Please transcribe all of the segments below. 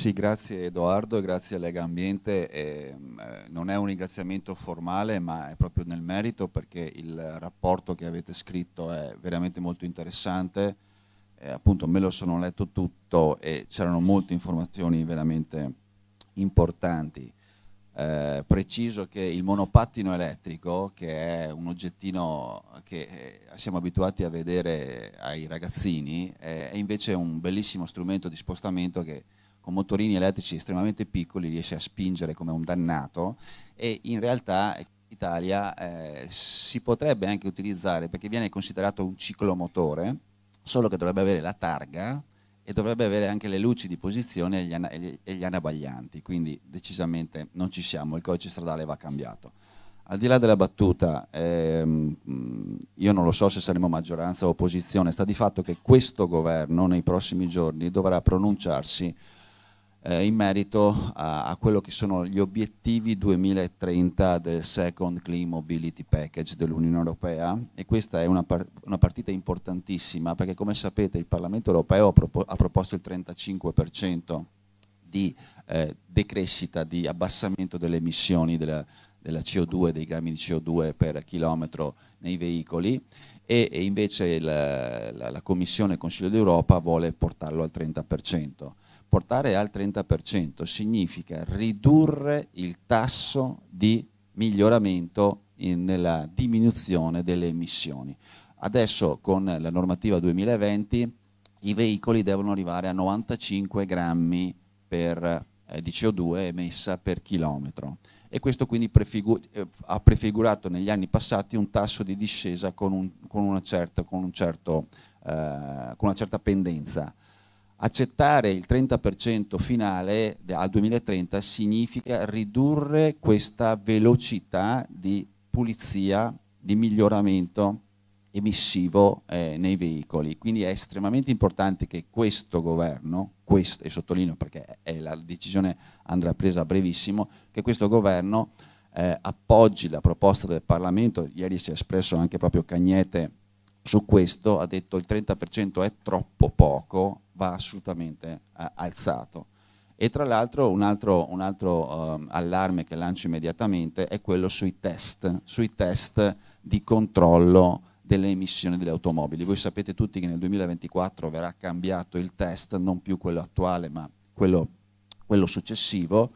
Sì, grazie Edoardo e grazie a Lega Ambiente. Ehm, eh, non è un ringraziamento formale, ma è proprio nel merito perché il rapporto che avete scritto è veramente molto interessante. Eh, appunto, me lo sono letto tutto e c'erano molte informazioni veramente importanti. Eh, preciso che il monopattino elettrico, che è un oggettino che eh, siamo abituati a vedere ai ragazzini, eh, è invece un bellissimo strumento di spostamento che con motorini elettrici estremamente piccoli riesce a spingere come un dannato e in realtà eh, in Italia eh, si potrebbe anche utilizzare perché viene considerato un ciclomotore, solo che dovrebbe avere la targa e dovrebbe avere anche le luci di posizione e gli, ana- e gli anabaglianti, quindi decisamente non ci siamo, il codice stradale va cambiato. Al di là della battuta, ehm, mm, io non lo so se saremo maggioranza o opposizione, sta di fatto che questo governo nei prossimi giorni dovrà pronunciarsi eh, in merito a, a, quello che sono gli obiettivi 2030 del Second Clean Mobility Package dell'Unione Europea e questa è una, par una, partita importantissima perché come sapete il Parlamento Europeo ha, propo ha proposto il 35% di eh, decrescita, di abbassamento delle emissioni della, della CO2, dei grammi di CO2 per chilometro nei veicoli e, e invece il, la, la, Commissione e il Consiglio d'Europa vuole portarlo al 30% portare al 30% significa ridurre il tasso di miglioramento in, nella diminuzione delle emissioni. Adesso con la normativa 2020 i veicoli devono arrivare a 95 grammi per, eh, di CO2 emessa per chilometro e questo quindi prefigu eh, ha prefigurato negli anni passati un tasso di discesa con, un, con, una, certa, con, un certo, eh, con una certa pendenza. Accettare il 30% finale al 2030 significa ridurre questa velocità di pulizia, di miglioramento emissivo eh, nei veicoli. Quindi è estremamente importante che questo governo, questo, e sottolineo perché la decisione andrà presa a brevissimo, che questo governo eh, appoggi la proposta del Parlamento, ieri si è espresso anche proprio Cagnete su questo ha detto il 30% è troppo poco, va assolutamente eh, alzato. E tra l'altro un altro, un altro eh, allarme che lancio immediatamente è quello sui test, sui test di controllo delle emissioni delle automobili. Voi sapete tutti che nel 2024 verrà cambiato il test, non più quello attuale ma quello, quello successivo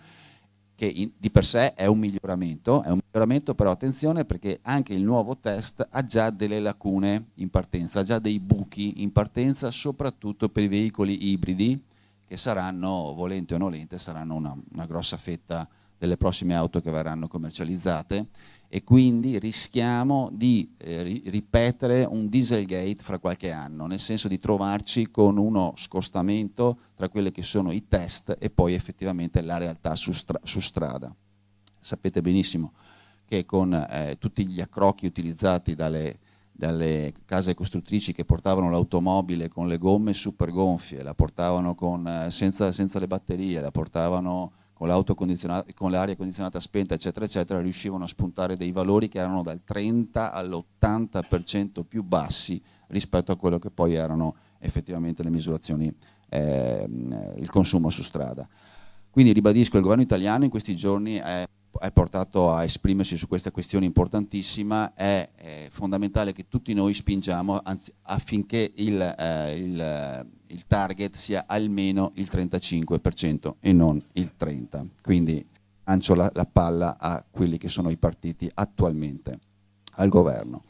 che in, di per sé è un miglioramento, è un miglioramento però attenzione perché anche il nuovo test ha già delle lacune in partenza, ha già dei buchi in partenza soprattutto per i veicoli ibridi che saranno, volente o nolente, saranno una, una grossa fetta delle prossime auto che verranno commercializzate e quindi rischiamo di eh, ripetere un Dieselgate fra qualche anno, nel senso di trovarci con uno scostamento tra quelli che sono i test e poi effettivamente la realtà su, stra su strada. Sapete benissimo che con eh, tutti gli accrocchi utilizzati dalle, dalle case costruttrici che portavano l'automobile con le gomme super gonfie, la portavano con, eh, senza, senza, le batterie, la portavano con l'auto condizionata, con l'aria condizionata spenta, eccetera, eccetera, riuscivano a spuntare dei valori che erano dal 30 all'80% più bassi rispetto a quello che poi erano effettivamente le misurazioni, ehm, il consumo su strada. Quindi ribadisco, il governo italiano in questi giorni è è portato a esprimersi su questa questione importantissima, è, è fondamentale che tutti noi spingiamo anzi, affinché il, eh, il, il, target sia almeno il 35% e non il 30%. Quindi lancio la, la palla a quelli che sono i partiti attualmente al governo.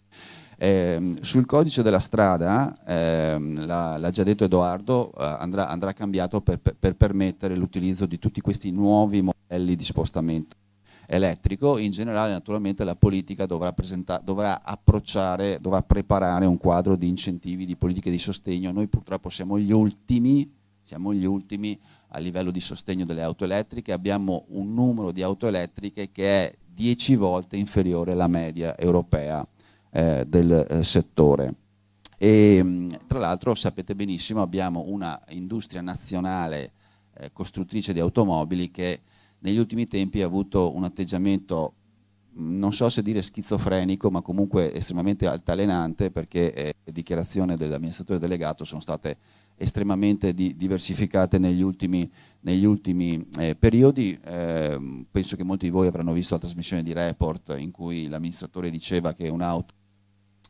Eh, sul codice della strada, ehm, l'ha già detto Edoardo, eh, andrà, andrà, cambiato per, per permettere l'utilizzo di tutti questi nuovi modelli di spostamento elettrico, in generale naturalmente la politica dovrà, dovrà approcciare, dovrà preparare un quadro di incentivi, di politiche di sostegno, noi purtroppo siamo gli ultimi, siamo gli ultimi a livello di sostegno delle auto elettriche, abbiamo un numero di auto elettriche che è 10 volte inferiore alla media europea eh, del eh, settore. E, mm, tra l'altro sapete benissimo abbiamo una industria nazionale eh, costruttrice di automobili che negli ultimi tempi ha avuto un atteggiamento, non so se dire schizofrenico, ma comunque estremamente altalenante perché eh, le dichiarazioni dell'amministratore delegato sono state estremamente di diversificate negli ultimi, negli ultimi eh, periodi. Eh, penso che molti di voi avranno visto la trasmissione di report in cui l'amministratore diceva che un'auto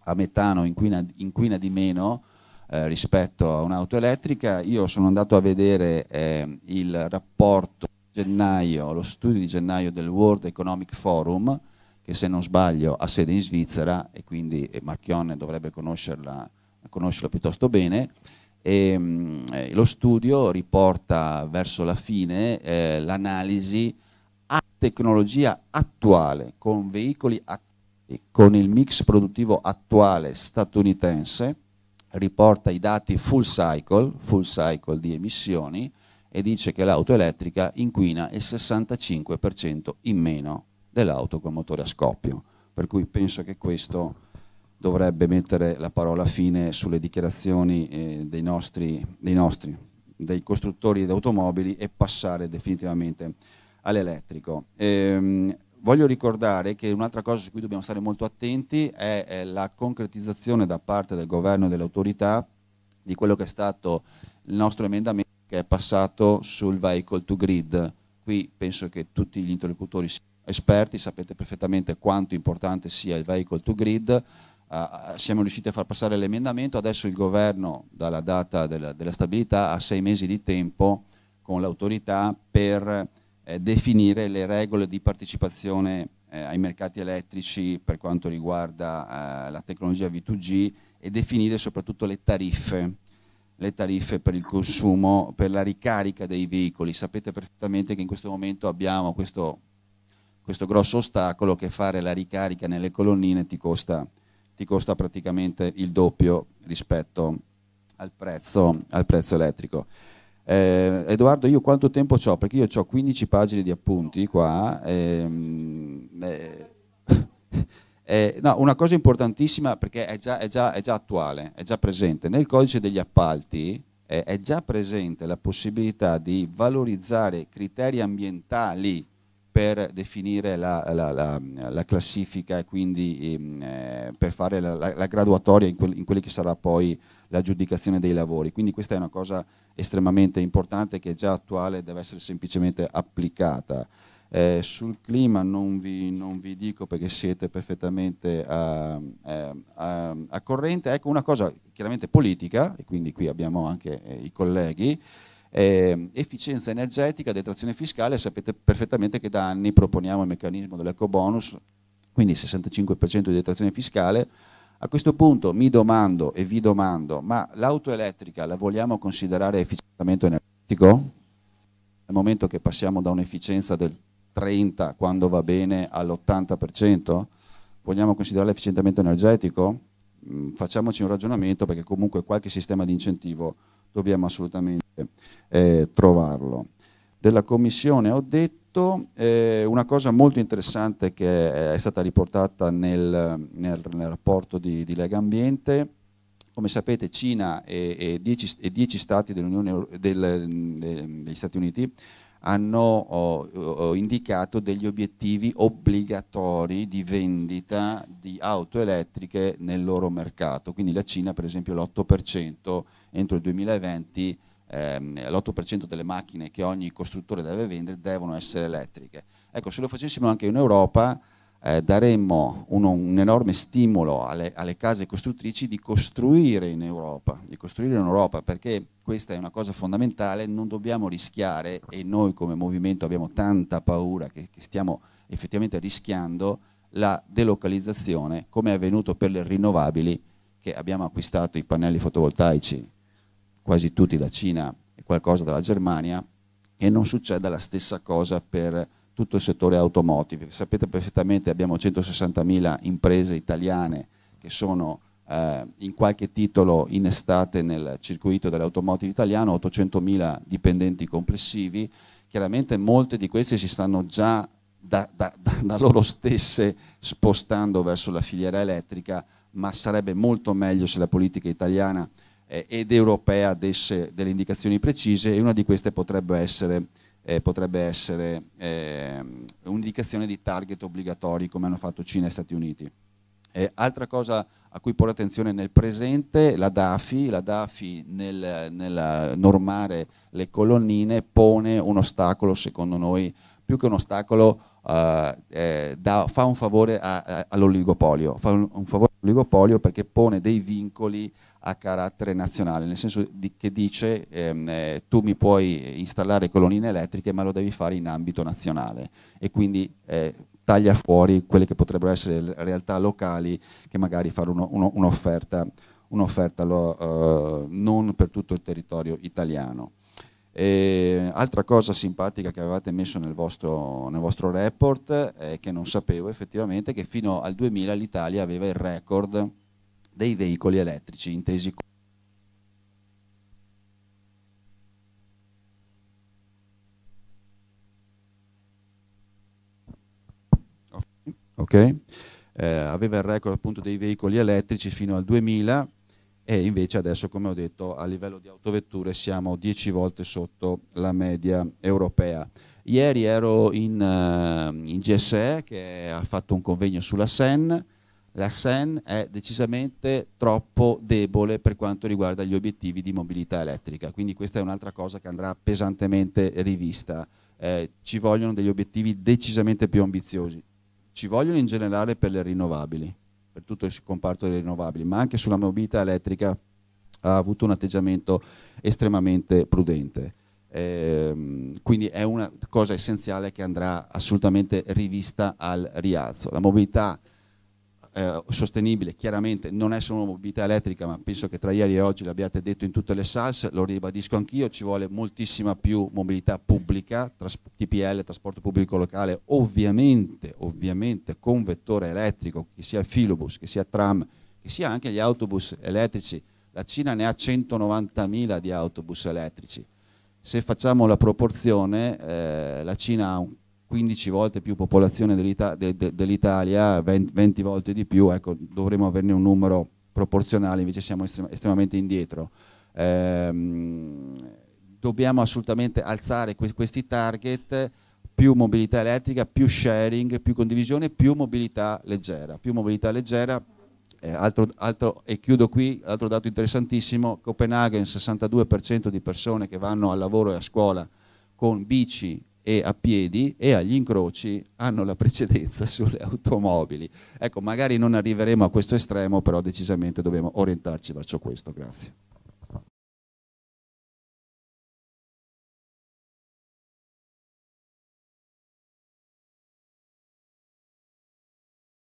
a metano inquina, inquina di meno eh, rispetto a un'auto elettrica. Io sono andato a vedere ehm, il rapporto gennaio, lo studio di gennaio del World Economic Forum, che se non sbaglio ha sede in Svizzera e quindi eh, Marchionne dovrebbe conoscerla, conoscerlo piuttosto bene. E, ehm, mh, eh, lo studio riporta verso la fine eh, l'analisi a tecnologia attuale, con veicoli attuali, con il mix produttivo attuale statunitense, riporta i dati full cycle, full cycle di emissioni, e dice che l'auto elettrica inquina il 65% in meno dell'auto con motore a scoppio. Per cui penso che questo dovrebbe mettere la parola fine sulle dichiarazioni eh, dei, nostri, dei, nostri, dei costruttori di automobili e passare definitivamente all'elettrico. Ehm, voglio ricordare che un'altra cosa su cui dobbiamo stare molto attenti è, è la concretizzazione da parte del governo e delle autorità di quello che è stato il nostro emendamento che è passato sul vehicle to grid. Qui penso che tutti gli interlocutori siano esperti sapete perfettamente quanto importante sia il vehicle to grid. Uh, siamo riusciti a far passare l'emendamento, adesso il governo dalla data della, della stabilità ha sei mesi di tempo con l'autorità per eh, definire le regole di partecipazione eh, ai mercati elettrici per quanto riguarda eh, la tecnologia V2G e definire soprattutto le tariffe le tariffe per il consumo, per la ricarica dei veicoli. Sapete perfettamente che in questo momento abbiamo questo, questo grosso ostacolo che fare la ricarica nelle colonnine ti costa, ti costa praticamente il doppio rispetto al prezzo, al prezzo elettrico. Eh, Edoardo, io quanto tempo ho? Perché io ho 15 pagine di appunti qua. Ehm, eh, eh, no, una cosa importantissima perché è già, è, già, è già, attuale, è già presente. Nel codice degli appalti eh, è già presente la possibilità di valorizzare criteri ambientali per definire la, la, la, la classifica e quindi ehm, eh, per fare la, graduatoria in, quel, in quelli che sarà poi l'aggiudicazione dei lavori. Quindi questa è una cosa estremamente importante che è già attuale e deve essere semplicemente applicata. Eh, sul clima non vi, non vi, dico perché siete perfettamente a, eh, a, eh, eh, a, corrente. Ecco una cosa chiaramente politica, e quindi qui abbiamo anche eh, i colleghi. Eh, efficienza energetica, detrazione fiscale, sapete perfettamente che da anni proponiamo il meccanismo dell'eco bonus, quindi 65% di detrazione fiscale. A questo punto mi domando e vi domando, ma l'auto elettrica la vogliamo considerare efficientamento energetico? Nel momento che passiamo da un'efficienza del 30 quando va bene all'80%? Vogliamo considerare l'efficientamento energetico? Mm, facciamoci un ragionamento perché comunque qualche sistema di incentivo dobbiamo assolutamente eh, trovarlo. Della Commissione ho detto eh, una cosa molto interessante che è stata riportata nel, nel, nel rapporto di, di Lega Ambiente, come sapete Cina e, 10 stati dell del, de, degli Stati Uniti hanno oh, oh, indicato degli obiettivi obbligatori di vendita di auto elettriche nel loro mercato. Quindi la Cina per esempio l'8% entro il 2020 ehm, l'8% delle macchine che ogni costruttore deve vendere devono essere elettriche. Ecco, se lo facessimo anche in Europa eh, daremmo un, un, enorme stimolo alle, alle, case costruttrici di costruire in Europa, di costruire in Europa perché questa è una cosa fondamentale, non dobbiamo rischiare, e noi come movimento abbiamo tanta paura che, che stiamo effettivamente rischiando, la delocalizzazione, come è avvenuto per le rinnovabili, che abbiamo acquistato i pannelli fotovoltaici quasi tutti da Cina e qualcosa dalla Germania, e non succeda la stessa cosa per tutto il settore automotive. Sapete perfettamente abbiamo 160.000 imprese italiane che sono eh, in qualche titolo in estate nel circuito dell'automotive italiano, 800.000 dipendenti complessivi, chiaramente molte di queste si stanno già da, da, da loro stesse spostando verso la filiera elettrica, ma sarebbe molto meglio se la politica italiana eh, ed europea desse delle indicazioni precise e una di queste potrebbe essere, eh, potrebbe essere eh, un'indicazione di target obbligatori come hanno fatto Cina e Stati Uniti. Eh, altra cosa a cui porre attenzione nel presente, la DAFI, la DAFI nel, nel eh, normare le colonnine pone un ostacolo, secondo noi, più che un ostacolo eh, eh, da, fa un favore all'oligopolio, fa un, un favore all'oligopolio perché pone dei vincoli a carattere nazionale, nel senso di, che dice ehm, eh, tu mi puoi installare colonnine elettriche ma lo devi fare in ambito nazionale e quindi eh, taglia fuori quelle che potrebbero essere le realtà locali che magari fanno un'offerta, un'offerta lo, eh, non per tutto il territorio italiano. E altra cosa simpatica che avevate messo nel vostro, nel vostro report è eh, che non sapevo effettivamente che fino al 2000 l'Italia aveva il record dei veicoli elettrici intesi come okay? eh, aveva il record appunto dei veicoli elettrici fino al 2000 e invece adesso come ho detto a livello di autovetture siamo 10 volte sotto la media europea. Ieri ero in, uh, in GSE che ha fatto un convegno sulla SEN, la SEN è decisamente troppo debole per quanto riguarda gli obiettivi di mobilità elettrica, quindi questa è un'altra cosa che andrà pesantemente rivista. Eh, ci vogliono degli obiettivi decisamente più ambiziosi ci vogliono in generale per le rinnovabili, per tutto il comparto delle rinnovabili, ma anche sulla mobilità elettrica ha avuto un atteggiamento estremamente prudente. Eh, quindi è una cosa essenziale che andrà assolutamente rivista al rialzo. La mobilità eh, sostenibile, chiaramente non è solo mobilità elettrica, ma penso che tra ieri e oggi l'abbiate detto in tutte le SAS, lo ribadisco anch'io, ci vuole moltissima più mobilità pubblica, tras- TPL, trasporto pubblico locale, ovviamente, ovviamente con vettore elettrico, che sia filobus, che sia tram, che sia anche gli autobus elettrici. La Cina ne ha 190.000 di autobus elettrici. Se facciamo la proporzione, eh, la Cina ha un 15 volte più popolazione dell'Italia, de, de, dell 20, 20, volte di più, ecco, dovremmo averne un numero proporzionale, invece siamo estrem estremamente indietro. Ehm, dobbiamo assolutamente alzare que questi target, più mobilità elettrica, più sharing, più condivisione, più mobilità leggera. Più mobilità leggera, eh, altro, altro, e chiudo qui, altro dato interessantissimo, Copenaghen 62% di persone che vanno al lavoro e a scuola con bici e a piedi e agli incroci hanno la precedenza sulle automobili. Ecco, magari non arriveremo a questo estremo, però decisamente dobbiamo orientarci verso questo. Grazie.